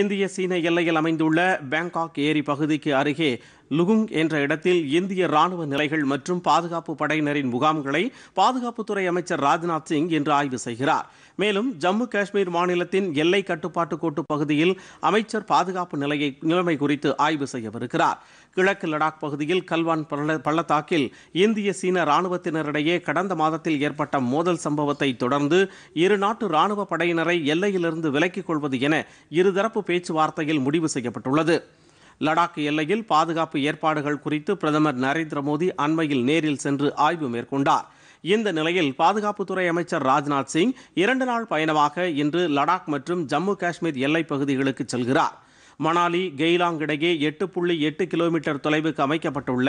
இந்திய சீன எல்லையில் அமைந்துள்ள பேங்காக் ஏரி பகுதிக்கு அருகே லுகுங் என்ற இடத்தில் இந்திய ராணுவ நிலைகள் மற்றும் பாதுகாப்பு படையினரின் முகாம்களை பாதுகாப்புத்துறை அமைச்சர் ராஜ்நாத் சிங் இன்று ஆய்வு செய்கிறார் மேலும் ஜம்மு காஷ்மீர் மாநிலத்தின் எல்லை கட்டுப்பாட்டு கோட்டு பகுதியில் அமைச்சர் பாதுகாப்பு நிலையை நிலைமை குறித்து ஆய்வு செய்யவிருக்கிறார் கிழக்கு லடாக் பகுதியில் கல்வான் பள்ளத்தாக்கில் இந்திய சீன ராணுவத்தினரிடையே கடந்த மாதத்தில் ஏற்பட்ட மோதல் சம்பவத்தை தொடர்ந்து இரு நாட்டு ராணுவ படையினரை எல்லையிலிருந்து விலக்கிக் கொள்வது என இருதரப்பு பேச்சுவார்த்தையில் முடிவு செய்யப்பட்டுள்ளது லடாக் எல்லையில் பாதுகாப்பு ஏற்பாடுகள் குறித்து பிரதமர் நரேந்திர மோடி அண்மையில் நேரில் சென்று ஆய்வு மேற்கொண்டார் இந்த நிலையில் பாதுகாப்புத்துறை அமைச்சர் ராஜ்நாத் சிங் இரண்டு நாள் பயணமாக இன்று லடாக் மற்றும் ஜம்மு காஷ்மீர் எல்லைப் பகுதிகளுக்கு செல்கிறார் மணாலி கெய்லாங் இடையே எட்டு புள்ளி எட்டு கிலோமீட்டர் தொலைவுக்கு அமைக்கப்பட்டுள்ள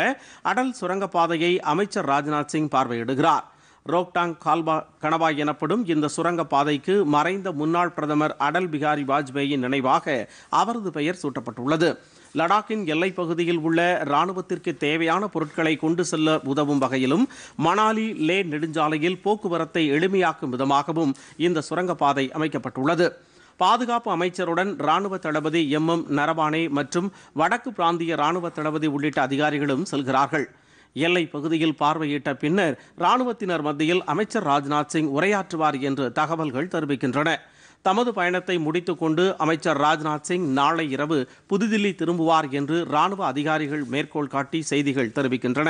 அடல் சுரங்கப்பாதையை அமைச்சர் ராஜ்நாத் சிங் பார்வையிடுகிறார் ரோக்டாங் கால்பா கணவாய் எனப்படும் இந்த பாதைக்கு மறைந்த முன்னாள் பிரதமர் அடல் பிகாரி வாஜ்பேயின் நினைவாக அவரது பெயர் சூட்டப்பட்டுள்ளது லடாக்கின் எல்லைப் பகுதியில் உள்ள இராணுவத்திற்கு தேவையான பொருட்களை கொண்டு செல்ல உதவும் வகையிலும் மணாலி லே நெடுஞ்சாலையில் போக்குவரத்தை எளிமையாக்கும் விதமாகவும் இந்த சுரங்கப்பாதை அமைக்கப்பட்டுள்ளது பாதுகாப்பு அமைச்சருடன் ராணுவ தளபதி எம் எம் நரவானே மற்றும் வடக்கு பிராந்திய ராணுவ தளபதி உள்ளிட்ட அதிகாரிகளும் செல்கிறார்கள் எல்லை பகுதியில் பார்வையிட்ட பின்னர் ராணுவத்தினர் மத்தியில் அமைச்சர் ராஜ்நாத் சிங் உரையாற்றுவார் என்று தகவல்கள் தெரிவிக்கின்றன தமது பயணத்தை முடித்துக்கொண்டு அமைச்சர் ராஜ்நாத் சிங் நாளை இரவு புதுதில்லி திரும்புவார் என்று ராணுவ அதிகாரிகள் மேற்கோள் காட்டி செய்திகள் தெரிவிக்கின்றன